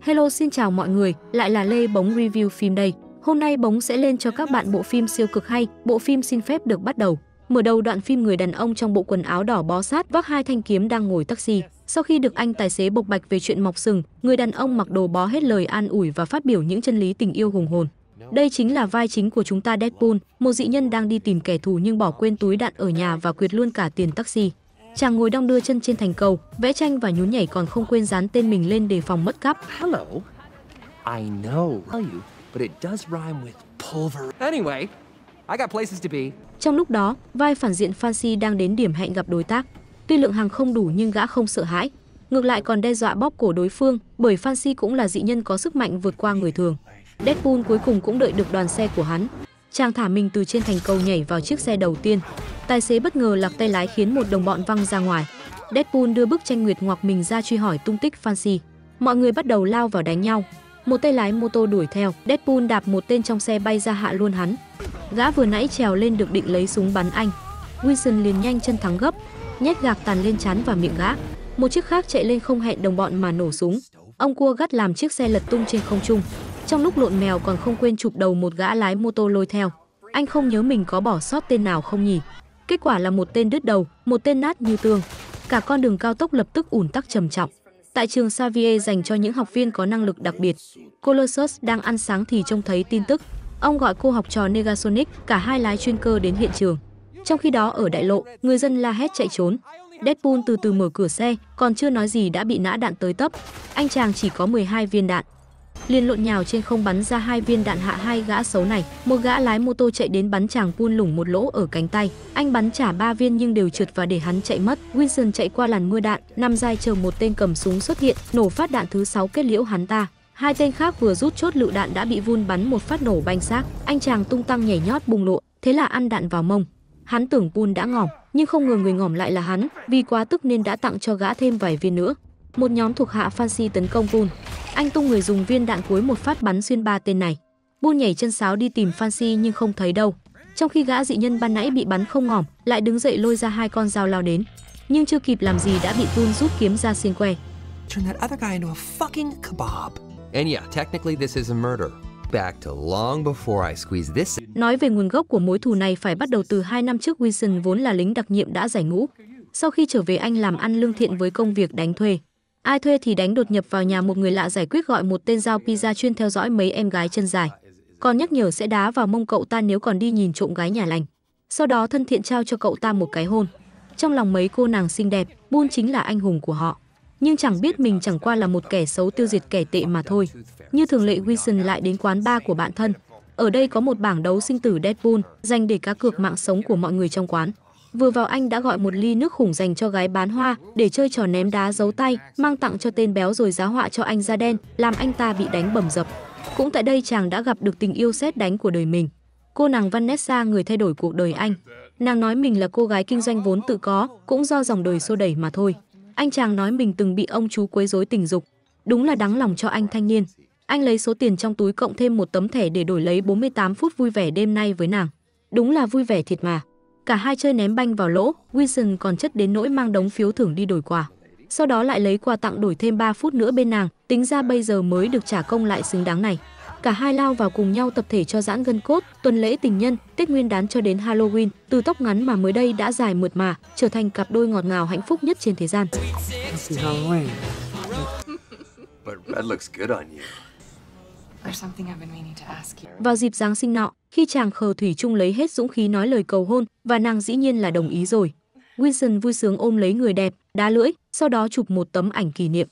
Hello xin chào mọi người, lại là Lê Bóng Review Phim đây. Hôm nay Bóng sẽ lên cho các bạn bộ phim siêu cực hay, bộ phim xin phép được bắt đầu. Mở đầu đoạn phim người đàn ông trong bộ quần áo đỏ bó sát vác hai thanh kiếm đang ngồi taxi. Sau khi được anh tài xế bộc bạch về chuyện mọc sừng, người đàn ông mặc đồ bó hết lời an ủi và phát biểu những chân lý tình yêu hùng hồn. Đây chính là vai chính của chúng ta Deadpool, một dị nhân đang đi tìm kẻ thù nhưng bỏ quên túi đạn ở nhà và quyệt luôn cả tiền taxi. Chàng ngồi đong đưa chân trên thành cầu, vẽ tranh và nhún nhảy còn không quên dán tên mình lên để phòng mất cắp. Hello. I know. you, but it does rhyme with pulver. Anyway, I got places to be. Trong lúc đó, vai phản diện Fancy đang đến điểm hẹn gặp đối tác. Tuy lượng hàng không đủ nhưng gã không sợ hãi. Ngược lại còn đe dọa bóp cổ đối phương, bởi Fancy cũng là dị nhân có sức mạnh vượt qua người thường. Deadpool cuối cùng cũng đợi được đoàn xe của hắn. Chàng thả mình từ trên thành cầu nhảy vào chiếc xe đầu tiên. Tài xế bất ngờ lạc tay lái khiến một đồng bọn văng ra ngoài. Deadpool đưa bức tranh Nguyệt Ngoạc mình ra truy hỏi tung tích Fancy. Mọi người bắt đầu lao vào đánh nhau. Một tay lái mô tô đuổi theo, Deadpool đạp một tên trong xe bay ra hạ luôn hắn. Gã vừa nãy trèo lên được định lấy súng bắn anh. Wilson liền nhanh chân thắng gấp, nhét gạc tàn lên chán và miệng gã. Một chiếc khác chạy lên không hẹn đồng bọn mà nổ súng. Ông cua gắt làm chiếc xe lật tung trên không trung. Trong lúc lộn mèo còn không quên chụp đầu một gã lái mô tô lôi theo. Anh không nhớ mình có bỏ sót tên nào không nhỉ? Kết quả là một tên đứt đầu, một tên nát như tương. Cả con đường cao tốc lập tức ủn tắc trầm trọng. Tại trường Xavier dành cho những học viên có năng lực đặc biệt, Colossus đang ăn sáng thì trông thấy tin tức. Ông gọi cô học trò Negasonic, cả hai lái chuyên cơ đến hiện trường. Trong khi đó ở đại lộ, người dân la hét chạy trốn. Deadpool từ từ mở cửa xe, còn chưa nói gì đã bị nã đạn tới tấp. Anh chàng chỉ có 12 viên đạn liên lộn nhào trên không bắn ra hai viên đạn hạ hai gã xấu này. Một gã lái mô tô chạy đến bắn chàng pun lủng một lỗ ở cánh tay. Anh bắn trả ba viên nhưng đều trượt và để hắn chạy mất. Wilson chạy qua làn mưa đạn, nằm dài chờ một tên cầm súng xuất hiện, nổ phát đạn thứ sáu kết liễu hắn ta. Hai tên khác vừa rút chốt lựu đạn đã bị vun bắn một phát nổ banh xác. Anh chàng tung tăng nhảy nhót bùng lộ, thế là ăn đạn vào mông. Hắn tưởng pun đã ngỏm, nhưng không ngờ người ngỏm lại là hắn, vì quá tức nên đã tặng cho gã thêm vài viên nữa. Một nhóm thuộc hạ Fancy tấn công pun anh tung người dùng viên đạn cuối một phát bắn xuyên ba tên này. Buôn nhảy chân sáo đi tìm Fancy nhưng không thấy đâu. Trong khi gã dị nhân ban nãy bị bắn không ngỏm, lại đứng dậy lôi ra hai con dao lao đến. Nhưng chưa kịp làm gì đã bị Tun rút kiếm ra xin que. Turn that other guy into a fucking kebab. And yeah, technically this is a murder. Back to long before I squeeze this. Nói về nguồn gốc của mối thù này phải bắt đầu từ hai năm trước Wilson vốn là lính đặc nhiệm đã giải ngũ. Sau khi trở về anh làm ăn lương thiện với công việc đánh thuê. Ai thuê thì đánh đột nhập vào nhà một người lạ giải quyết gọi một tên giao pizza chuyên theo dõi mấy em gái chân dài. Còn nhắc nhở sẽ đá vào mông cậu ta nếu còn đi nhìn trộm gái nhà lành. Sau đó thân thiện trao cho cậu ta một cái hôn. Trong lòng mấy cô nàng xinh đẹp, Bun chính là anh hùng của họ. Nhưng chẳng biết mình chẳng qua là một kẻ xấu tiêu diệt kẻ tệ mà thôi. Như thường lệ Wilson lại đến quán bar của bạn thân. Ở đây có một bảng đấu sinh tử Deadpool dành để cá cược mạng sống của mọi người trong quán. Vừa vào anh đã gọi một ly nước khủng dành cho gái bán hoa để chơi trò ném đá giấu tay, mang tặng cho tên béo rồi giá họa cho anh da đen, làm anh ta bị đánh bầm dập. Cũng tại đây chàng đã gặp được tình yêu xét đánh của đời mình. Cô nàng Vanessa người thay đổi cuộc đời anh. Nàng nói mình là cô gái kinh doanh vốn tự có, cũng do dòng đời xô đẩy mà thôi. Anh chàng nói mình từng bị ông chú quấy rối tình dục. Đúng là đáng lòng cho anh thanh niên. Anh lấy số tiền trong túi cộng thêm một tấm thẻ để đổi lấy 48 phút vui vẻ đêm nay với nàng. Đúng là vui vẻ thiệt mà. Cả hai chơi ném banh vào lỗ, Wilson còn chất đến nỗi mang đống phiếu thưởng đi đổi quà. Sau đó lại lấy quà tặng đổi thêm 3 phút nữa bên nàng, tính ra bây giờ mới được trả công lại xứng đáng này. Cả hai lao vào cùng nhau tập thể cho giãn gân cốt, tuần lễ tình nhân, Tết Nguyên đán cho đến Halloween, từ tóc ngắn mà mới đây đã dài mượt mà, trở thành cặp đôi ngọt ngào hạnh phúc nhất trên thế gian. Happy Halloween. But red looks good on you. Vào dịp Giáng sinh nọ, khi chàng khờ thủy chung lấy hết dũng khí nói lời cầu hôn và nàng dĩ nhiên là đồng ý rồi. Wilson vui sướng ôm lấy người đẹp, đá lưỡi, sau đó chụp một tấm ảnh kỷ niệm.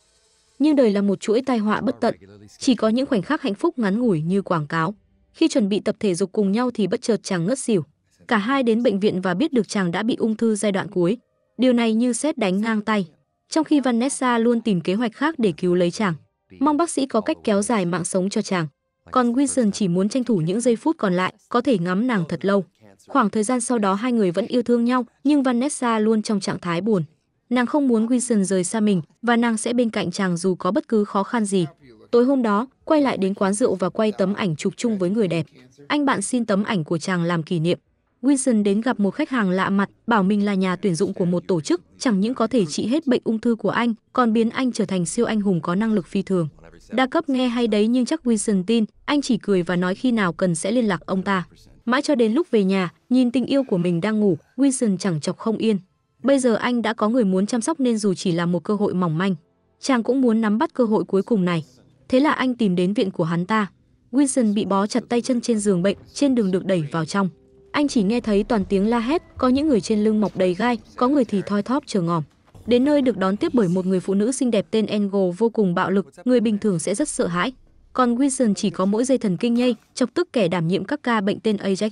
Nhưng đời là một chuỗi tai họa bất tận, chỉ có những khoảnh khắc hạnh phúc ngắn ngủi như quảng cáo. Khi chuẩn bị tập thể dục cùng nhau thì bất chợt chàng ngất xỉu. Cả hai đến bệnh viện và biết được chàng đã bị ung thư giai đoạn cuối. Điều này như xét đánh ngang tay. Trong khi Vanessa luôn tìm kế hoạch khác để cứu lấy chàng. Mong bác sĩ có cách kéo dài mạng sống cho chàng. Còn Wilson chỉ muốn tranh thủ những giây phút còn lại, có thể ngắm nàng thật lâu. Khoảng thời gian sau đó hai người vẫn yêu thương nhau, nhưng Vanessa luôn trong trạng thái buồn. Nàng không muốn Wilson rời xa mình và nàng sẽ bên cạnh chàng dù có bất cứ khó khăn gì. Tối hôm đó, quay lại đến quán rượu và quay tấm ảnh chụp chung với người đẹp. Anh bạn xin tấm ảnh của chàng làm kỷ niệm. Wilson đến gặp một khách hàng lạ mặt, bảo mình là nhà tuyển dụng của một tổ chức, chẳng những có thể trị hết bệnh ung thư của anh, còn biến anh trở thành siêu anh hùng có năng lực phi thường. Đa cấp nghe hay đấy nhưng chắc Wilson tin, anh chỉ cười và nói khi nào cần sẽ liên lạc ông ta. Mãi cho đến lúc về nhà, nhìn tình yêu của mình đang ngủ, Wilson chẳng chọc không yên. Bây giờ anh đã có người muốn chăm sóc nên dù chỉ là một cơ hội mỏng manh, chàng cũng muốn nắm bắt cơ hội cuối cùng này. Thế là anh tìm đến viện của hắn ta. Wilson bị bó chặt tay chân trên giường bệnh, trên đường được đẩy vào trong anh chỉ nghe thấy toàn tiếng la hét, có những người trên lưng mọc đầy gai, có người thì thoi thóp chờ ngòm. Đến nơi được đón tiếp bởi một người phụ nữ xinh đẹp tên Engo vô cùng bạo lực, người bình thường sẽ rất sợ hãi. Còn Wilson chỉ có mỗi dây thần kinh nhây, chọc tức kẻ đảm nhiệm các ca bệnh tên Ajax.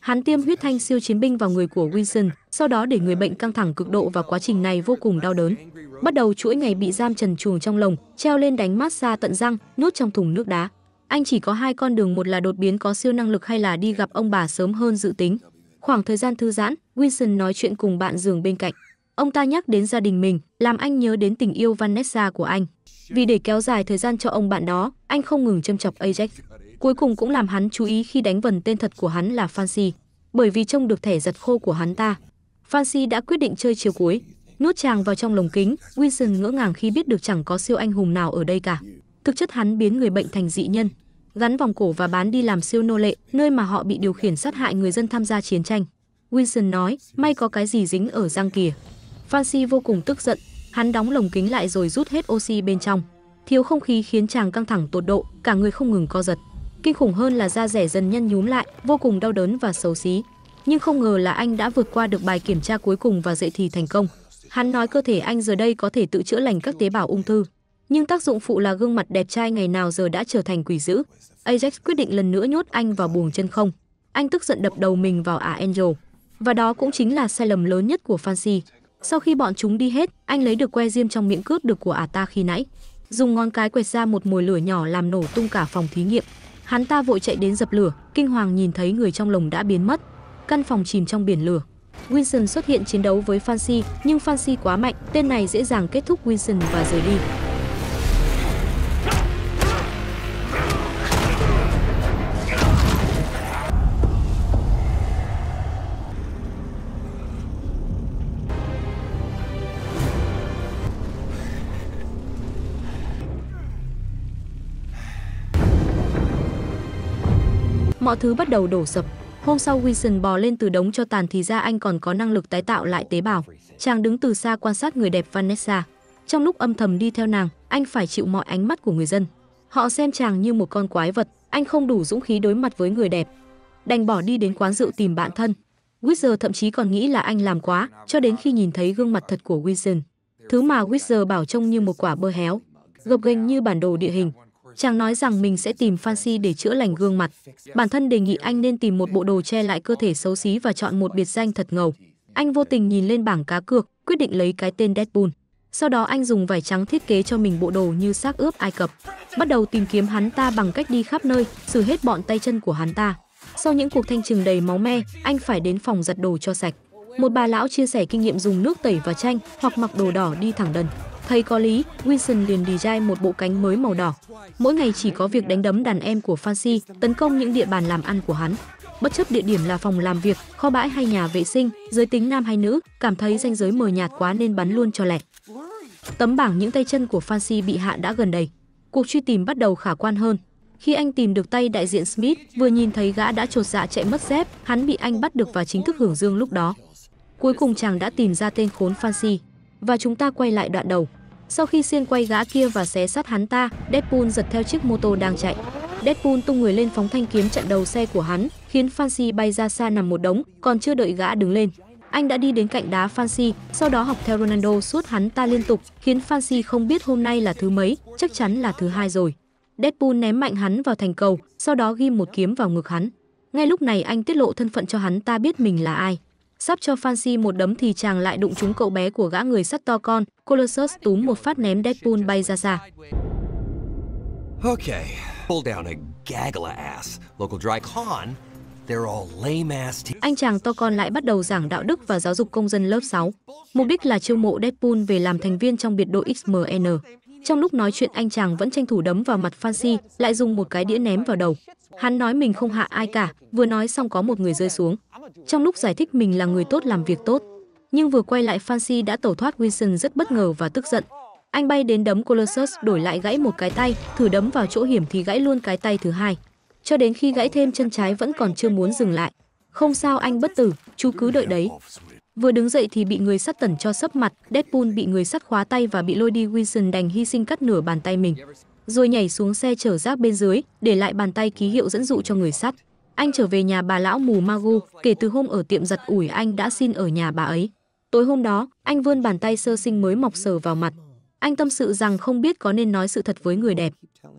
Hắn tiêm huyết thanh siêu chiến binh vào người của Wilson, sau đó để người bệnh căng thẳng cực độ và quá trình này vô cùng đau đớn. Bắt đầu chuỗi ngày bị giam trần chuồng trong lồng, treo lên đánh massage tận răng, nhốt trong thùng nước đá. Anh chỉ có hai con đường một là đột biến có siêu năng lực hay là đi gặp ông bà sớm hơn dự tính. Khoảng thời gian thư giãn, Winston nói chuyện cùng bạn giường bên cạnh. Ông ta nhắc đến gia đình mình, làm anh nhớ đến tình yêu Vanessa của anh. Vì để kéo dài thời gian cho ông bạn đó, anh không ngừng châm chọc Ajax. Cuối cùng cũng làm hắn chú ý khi đánh vần tên thật của hắn là Fancy, bởi vì trông được thẻ giật khô của hắn ta. Fancy đã quyết định chơi chiều cuối, nuốt chàng vào trong lồng kính, Winston ngỡ ngàng khi biết được chẳng có siêu anh hùng nào ở đây cả. Thực chất hắn biến người bệnh thành dị nhân, gắn vòng cổ và bán đi làm siêu nô lệ, nơi mà họ bị điều khiển sát hại người dân tham gia chiến tranh. Wilson nói, may có cái gì dính ở răng kìa. Fancy vô cùng tức giận, hắn đóng lồng kính lại rồi rút hết oxy bên trong. Thiếu không khí khiến chàng căng thẳng tột độ, cả người không ngừng co giật. Kinh khủng hơn là da rẻ dần nhăn nhúm lại, vô cùng đau đớn và xấu xí. Nhưng không ngờ là anh đã vượt qua được bài kiểm tra cuối cùng và dậy thì thành công. Hắn nói cơ thể anh giờ đây có thể tự chữa lành các tế bào ung thư nhưng tác dụng phụ là gương mặt đẹp trai ngày nào giờ đã trở thành quỷ dữ. Ajax quyết định lần nữa nhốt anh vào buồng chân không. Anh tức giận đập đầu mình vào ả Angel. Và đó cũng chính là sai lầm lớn nhất của Fancy. Sau khi bọn chúng đi hết, anh lấy được que diêm trong miệng cướp được của ả ta khi nãy. Dùng ngón cái quẹt ra một mồi lửa nhỏ làm nổ tung cả phòng thí nghiệm. Hắn ta vội chạy đến dập lửa, kinh hoàng nhìn thấy người trong lồng đã biến mất. Căn phòng chìm trong biển lửa. Winston xuất hiện chiến đấu với Fancy, nhưng Fancy quá mạnh, tên này dễ dàng kết thúc Winston và rời đi. mọi thứ bắt đầu đổ sập. Hôm sau Wilson bò lên từ đống cho tàn thì ra anh còn có năng lực tái tạo lại tế bào. Chàng đứng từ xa quan sát người đẹp Vanessa. Trong lúc âm thầm đi theo nàng, anh phải chịu mọi ánh mắt của người dân. Họ xem chàng như một con quái vật, anh không đủ dũng khí đối mặt với người đẹp. Đành bỏ đi đến quán rượu tìm bạn thân. Wizard thậm chí còn nghĩ là anh làm quá, cho đến khi nhìn thấy gương mặt thật của Wilson. Thứ mà Wizard bảo trông như một quả bơ héo, gập ghềnh như bản đồ địa hình, Chàng nói rằng mình sẽ tìm Fancy để chữa lành gương mặt. Bản thân đề nghị anh nên tìm một bộ đồ che lại cơ thể xấu xí và chọn một biệt danh thật ngầu. Anh vô tình nhìn lên bảng cá cược, quyết định lấy cái tên Deadpool. Sau đó anh dùng vải trắng thiết kế cho mình bộ đồ như xác ướp Ai Cập, bắt đầu tìm kiếm hắn ta bằng cách đi khắp nơi, xử hết bọn tay chân của hắn ta. Sau những cuộc thanh trừng đầy máu me, anh phải đến phòng giặt đồ cho sạch. Một bà lão chia sẻ kinh nghiệm dùng nước tẩy và chanh hoặc mặc đồ đỏ đi thẳng đần. Thấy có lý, Wilson liền design một bộ cánh mới màu đỏ. Mỗi ngày chỉ có việc đánh đấm đàn em của Fancy, tấn công những địa bàn làm ăn của hắn. Bất chấp địa điểm là phòng làm việc, kho bãi hay nhà vệ sinh, giới tính nam hay nữ, cảm thấy ranh giới mờ nhạt quá nên bắn luôn cho lẹ. Tấm bảng những tay chân của Fancy bị hạ đã gần đầy. Cuộc truy tìm bắt đầu khả quan hơn. Khi anh tìm được tay đại diện Smith, vừa nhìn thấy gã đã trột dạ chạy mất dép, hắn bị anh bắt được và chính thức hưởng dương lúc đó. Cuối cùng chàng đã tìm ra tên khốn Fancy. Và chúng ta quay lại đoạn đầu. Sau khi xiên quay gã kia và xé sát hắn ta, Deadpool giật theo chiếc mô tô đang chạy. Deadpool tung người lên phóng thanh kiếm chặn đầu xe của hắn, khiến Fancy bay ra xa nằm một đống, còn chưa đợi gã đứng lên. Anh đã đi đến cạnh đá Fancy, sau đó học theo Ronaldo suốt hắn ta liên tục, khiến Fancy không biết hôm nay là thứ mấy, chắc chắn là thứ hai rồi. Deadpool ném mạnh hắn vào thành cầu, sau đó ghim một kiếm vào ngực hắn. Ngay lúc này anh tiết lộ thân phận cho hắn ta biết mình là ai sắp cho Fancy một đấm thì chàng lại đụng trúng cậu bé của gã người sắt to con, Colossus túm một phát ném Deadpool bay ra xa. Okay, pull down a gaggle ass. Local dry con, anh chàng to con lại bắt đầu giảng đạo đức và giáo dục công dân lớp 6. Mục đích là chiêu mộ Deadpool về làm thành viên trong biệt đội XMN. Trong lúc nói chuyện anh chàng vẫn tranh thủ đấm vào mặt Fancy, lại dùng một cái đĩa ném vào đầu. Hắn nói mình không hạ ai cả, vừa nói xong có một người rơi xuống. Trong lúc giải thích mình là người tốt làm việc tốt, nhưng vừa quay lại Fancy đã tẩu thoát Wilson rất bất ngờ và tức giận. Anh bay đến đấm Colossus đổi lại gãy một cái tay, thử đấm vào chỗ hiểm thì gãy luôn cái tay thứ hai. Cho đến khi gãy thêm chân trái vẫn còn chưa muốn dừng lại. Không sao anh bất tử, chú cứ đợi đấy. Vừa đứng dậy thì bị người sắt tẩn cho sấp mặt, Deadpool bị người sắt khóa tay và bị lôi đi Wilson đành hy sinh cắt nửa bàn tay mình. Rồi nhảy xuống xe chở rác bên dưới, để lại bàn tay ký hiệu dẫn dụ cho người sắt. Anh trở về nhà bà lão mù Magu, kể từ hôm ở tiệm giặt ủi anh đã xin ở nhà bà ấy. Tối hôm đó, anh vươn bàn tay sơ sinh mới mọc sờ vào mặt. Anh tâm sự rằng không biết có nên nói sự thật với người đẹp.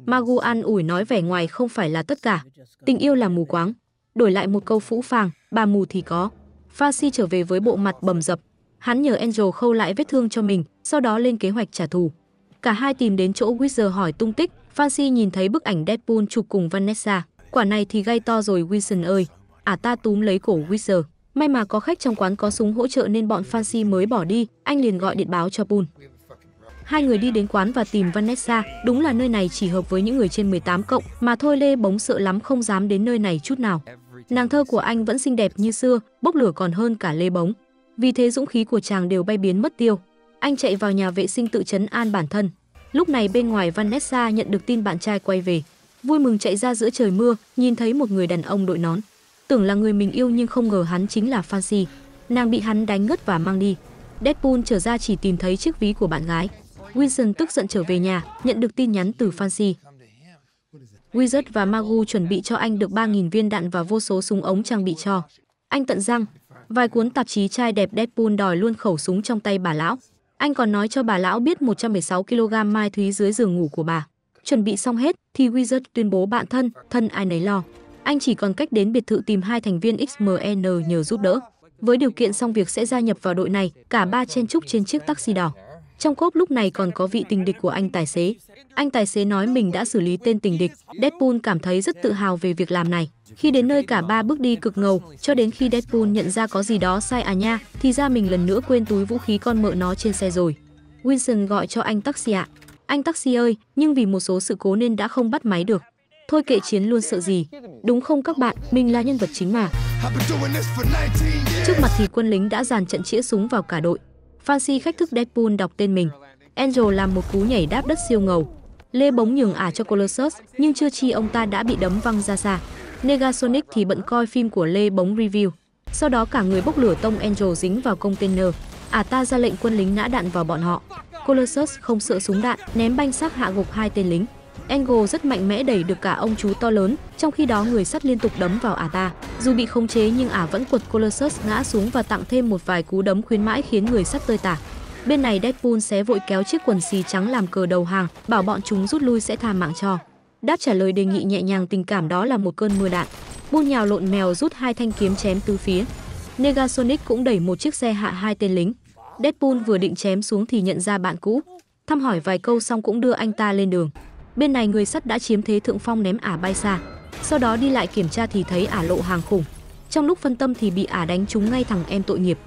Magu an ủi nói vẻ ngoài không phải là tất cả. Tình yêu là mù quáng. Đổi lại một câu phũ phàng, bà mù thì có. Vasi trở về với bộ mặt bầm dập. Hắn nhờ Angel khâu lại vết thương cho mình, sau đó lên kế hoạch trả thù. Cả hai tìm đến chỗ Wizard hỏi tung tích, Vasi nhìn thấy bức ảnh Deadpool chụp cùng Vanessa. Quả này thì gây to rồi Wilson ơi. À ta túm lấy cổ Wizard. May mà có khách trong quán có súng hỗ trợ nên bọn Fancy mới bỏ đi, anh liền gọi điện báo cho Poon. Hai người đi đến quán và tìm Vanessa, đúng là nơi này chỉ hợp với những người trên 18 cộng, mà thôi Lê bóng sợ lắm không dám đến nơi này chút nào. Nàng thơ của anh vẫn xinh đẹp như xưa, bốc lửa còn hơn cả lê bóng. Vì thế dũng khí của chàng đều bay biến mất tiêu. Anh chạy vào nhà vệ sinh tự chấn an bản thân. Lúc này bên ngoài Vanessa nhận được tin bạn trai quay về. Vui mừng chạy ra giữa trời mưa, nhìn thấy một người đàn ông đội nón. Tưởng là người mình yêu nhưng không ngờ hắn chính là Fancy. Nàng bị hắn đánh ngất và mang đi. Deadpool trở ra chỉ tìm thấy chiếc ví của bạn gái. Wilson tức giận trở về nhà, nhận được tin nhắn từ Fancy. Wizard và Magu chuẩn bị cho anh được 3.000 viên đạn và vô số súng ống trang bị cho. Anh tận răng, vài cuốn tạp chí trai đẹp Deadpool đòi luôn khẩu súng trong tay bà lão. Anh còn nói cho bà lão biết 116 kg mai thúy dưới giường ngủ của bà. Chuẩn bị xong hết thì Wizard tuyên bố bạn thân, thân ai nấy lo. Anh chỉ còn cách đến biệt thự tìm hai thành viên XMN nhờ giúp đỡ. Với điều kiện xong việc sẽ gia nhập vào đội này, cả ba chen chúc trên chiếc taxi đỏ. Trong cốp lúc này còn có vị tình địch của anh tài xế. Anh tài xế nói mình đã xử lý tên tình địch. Deadpool cảm thấy rất tự hào về việc làm này. Khi đến nơi cả ba bước đi cực ngầu, cho đến khi Deadpool nhận ra có gì đó sai à nha, thì ra mình lần nữa quên túi vũ khí con mợ nó trên xe rồi. Wilson gọi cho anh taxi ạ. À. Anh taxi ơi, nhưng vì một số sự cố nên đã không bắt máy được. Thôi kệ chiến luôn sợ gì. Đúng không các bạn, mình là nhân vật chính mà. Trước mặt thì quân lính đã dàn trận chĩa súng vào cả đội. Fancy khách thức Deadpool đọc tên mình. Angel làm một cú nhảy đáp đất siêu ngầu. Lê bóng nhường ả cho Colossus, nhưng chưa chi ông ta đã bị đấm văng ra xa. Negasonic thì bận coi phim của Lê bóng review. Sau đó cả người bốc lửa tông Angel dính vào container. Ả ta ra lệnh quân lính nã đạn vào bọn họ. Colossus không sợ súng đạn, ném banh xác hạ gục hai tên lính. Engel rất mạnh mẽ đẩy được cả ông chú to lớn, trong khi đó người sắt liên tục đấm vào ả ta. Dù bị khống chế nhưng ả vẫn quật Colossus ngã xuống và tặng thêm một vài cú đấm khuyến mãi khiến người sắt tơi tả. Bên này Deadpool xé vội kéo chiếc quần xì trắng làm cờ đầu hàng, bảo bọn chúng rút lui sẽ tha mạng cho. Đáp trả lời đề nghị nhẹ nhàng tình cảm đó là một cơn mưa đạn. Bull nhào lộn mèo rút hai thanh kiếm chém tứ phía. Negasonic cũng đẩy một chiếc xe hạ hai tên lính. Deadpool vừa định chém xuống thì nhận ra bạn cũ. Thăm hỏi vài câu xong cũng đưa anh ta lên đường. Bên này người sắt đã chiếm thế thượng phong ném ả bay xa. Sau đó đi lại kiểm tra thì thấy ả lộ hàng khủng. Trong lúc phân tâm thì bị ả đánh trúng ngay thằng em tội nghiệp.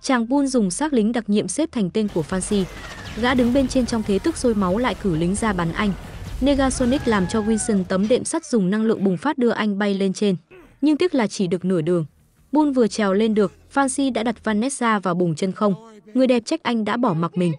Chàng Bun dùng xác lính đặc nhiệm xếp thành tên của Fancy. Gã đứng bên trên trong thế tức sôi máu lại cử lính ra bắn anh. Negasonic làm cho Wilson tấm đệm sắt dùng năng lượng bùng phát đưa anh bay lên trên nhưng tiếc là chỉ được nửa đường. Bun vừa trèo lên được, Fancy đã đặt Vanessa vào bùng chân không. Người đẹp trách anh đã bỏ mặc mình.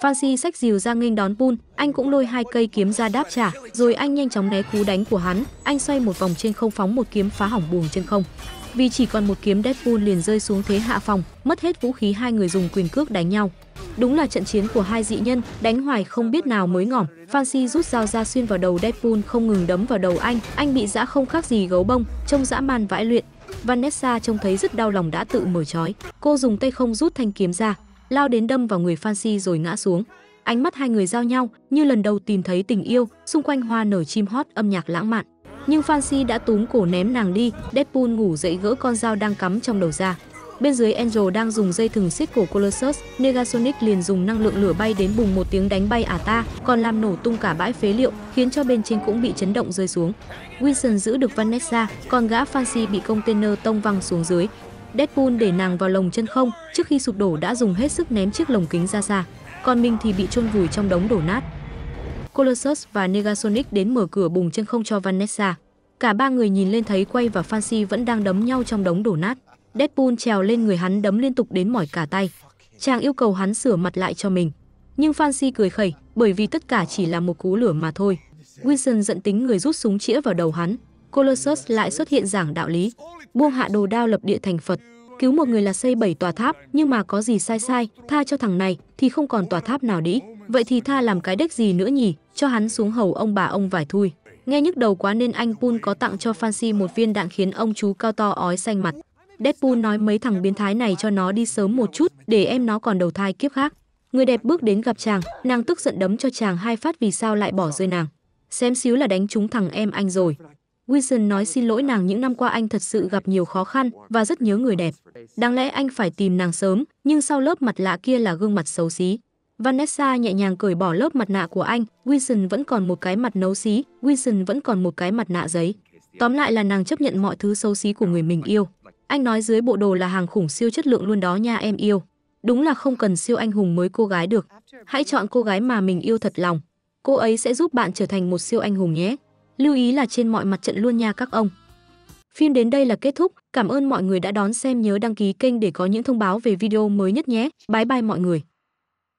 Fancy sách dìu ra nghênh đón Bun, anh cũng lôi hai cây kiếm ra đáp trả, rồi anh nhanh chóng né cú đánh của hắn, anh xoay một vòng trên không phóng một kiếm phá hỏng bùng chân không. Vì chỉ còn một kiếm Deadpool liền rơi xuống thế hạ phòng, mất hết vũ khí hai người dùng quyền cước đánh nhau. Đúng là trận chiến của hai dị nhân, đánh hoài không biết nào mới ngỏm. Fancy rút dao ra xuyên vào đầu Deadpool không ngừng đấm vào đầu anh, anh bị dã không khác gì gấu bông, trông dã man vãi luyện. Vanessa trông thấy rất đau lòng đã tự mở trói. Cô dùng tay không rút thanh kiếm ra, lao đến đâm vào người Fancy rồi ngã xuống. Ánh mắt hai người giao nhau, như lần đầu tìm thấy tình yêu, xung quanh hoa nở chim hót âm nhạc lãng mạn nhưng Fancy đã túm cổ ném nàng đi, Deadpool ngủ dậy gỡ con dao đang cắm trong đầu ra. Bên dưới Angel đang dùng dây thừng xiết cổ Colossus, Negasonic liền dùng năng lượng lửa bay đến bùng một tiếng đánh bay ả ta, còn làm nổ tung cả bãi phế liệu, khiến cho bên trên cũng bị chấn động rơi xuống. Wilson giữ được Vanessa, còn gã Fancy bị container tông văng xuống dưới. Deadpool để nàng vào lồng chân không, trước khi sụp đổ đã dùng hết sức ném chiếc lồng kính ra xa, còn mình thì bị chôn vùi trong đống đổ nát. Colossus và Negasonic đến mở cửa bùng chân không cho Vanessa. Cả ba người nhìn lên thấy Quay và Fancy vẫn đang đấm nhau trong đống đổ nát. Deadpool trèo lên người hắn đấm liên tục đến mỏi cả tay. Chàng yêu cầu hắn sửa mặt lại cho mình. Nhưng Fancy cười khẩy, bởi vì tất cả chỉ là một cú lửa mà thôi. Wilson giận tính người rút súng chĩa vào đầu hắn. Colossus lại xuất hiện giảng đạo lý. Buông hạ đồ đao lập địa thành Phật. Cứu một người là xây 7 tòa tháp, nhưng mà có gì sai sai, tha cho thằng này thì không còn tòa tháp nào đĩ. Vậy thì tha làm cái đếch gì nữa nhỉ, cho hắn xuống hầu ông bà ông vải thui. Nghe nhức đầu quá nên anh pun có tặng cho Fancy một viên đạn khiến ông chú cao to ói xanh mặt. Deadpool nói mấy thằng biến thái này cho nó đi sớm một chút để em nó còn đầu thai kiếp khác. Người đẹp bước đến gặp chàng, nàng tức giận đấm cho chàng hai phát vì sao lại bỏ rơi nàng. Xem xíu là đánh trúng thằng em anh rồi. Wilson nói xin lỗi nàng những năm qua anh thật sự gặp nhiều khó khăn và rất nhớ người đẹp. Đáng lẽ anh phải tìm nàng sớm, nhưng sau lớp mặt lạ kia là gương mặt xấu xí. Vanessa nhẹ nhàng cởi bỏ lớp mặt nạ của anh, Wilson vẫn còn một cái mặt nấu xí, Wilson vẫn còn một cái mặt nạ giấy. Tóm lại là nàng chấp nhận mọi thứ xấu xí của người mình yêu. Anh nói dưới bộ đồ là hàng khủng siêu chất lượng luôn đó nha em yêu. Đúng là không cần siêu anh hùng mới cô gái được. Hãy chọn cô gái mà mình yêu thật lòng. Cô ấy sẽ giúp bạn trở thành một siêu anh hùng nhé lưu ý là trên mọi mặt trận luôn nha các ông. Phim đến đây là kết thúc, cảm ơn mọi người đã đón xem nhớ đăng ký kênh để có những thông báo về video mới nhất nhé. Bye bye mọi người.